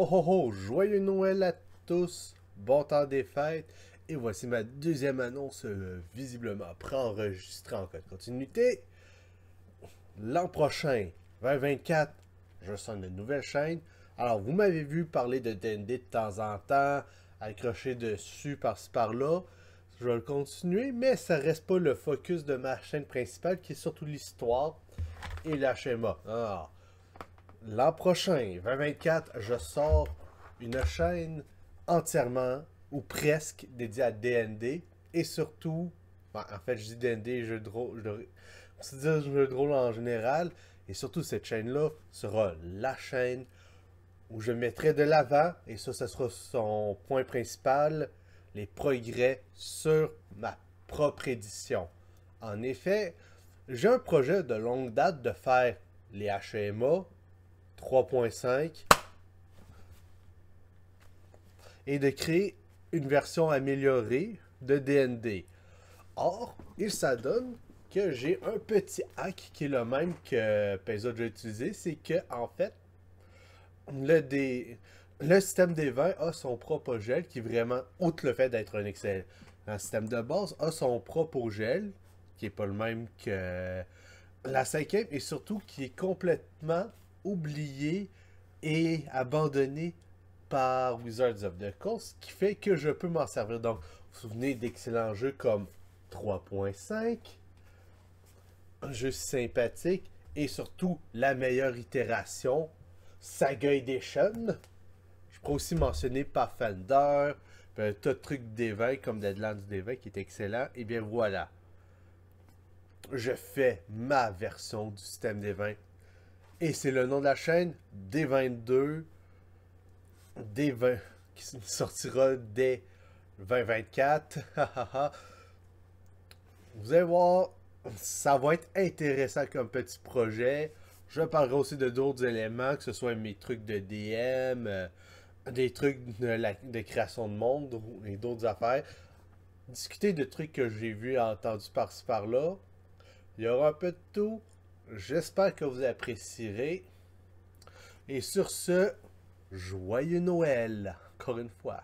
Oh oh oh, joyeux Noël à tous, bon temps des fêtes, et voici ma deuxième annonce visiblement euh, visiblement préenregistrée en code continuité. L'an prochain, 2024, je sonne une nouvelle chaîne. Alors, vous m'avez vu parler de D&D de temps en temps, accroché dessus par-ci par-là. Je vais le continuer, mais ça reste pas le focus de ma chaîne principale qui est surtout l'histoire et la schéma. Ah l'an prochain, 2024, je sors une chaîne entièrement ou presque dédiée à DND et surtout, ben, en fait, je dis DND, je de rôle, je dire jeu de en général, et surtout cette chaîne-là sera la chaîne où je mettrai de l'avant, et ça, ce sera son point principal, les progrès sur ma propre édition. En effet, j'ai un projet de longue date de faire les HMA 3.5 et de créer une version améliorée de DND. Or, il s'adonne que j'ai un petit hack qui est le même que que j'ai utilisé, c'est que en fait, le, le système des 20 a son propre gel qui est vraiment, outre le fait d'être un Excel. un système de base, a son propre gel qui est pas le même que la cinquième et surtout qui est complètement oublié et abandonné par Wizards of the Coast, ce qui fait que je peux m'en servir. Donc, vous vous souvenez d'excellents jeux comme 3.5, un jeu sympathique et surtout la meilleure itération, Saga Edition. Je pourrais aussi mentionner Pathfinder, un tas de trucs comme Deadlands qui est excellent. Et eh bien voilà, je fais ma version du système vins. Et c'est le nom de la chaîne D22. D20 qui sortira dès 2024. Vous allez voir, ça va être intéressant comme petit projet. Je parlerai aussi de d'autres éléments, que ce soit mes trucs de DM, euh, des trucs de, création de monde et d'autres affaires. Discuter de trucs que j'ai vu et entendus par-ci par-là. Il y aura un peu de tout. J'espère que vous apprécierez. Et sur ce, joyeux Noël, encore une fois.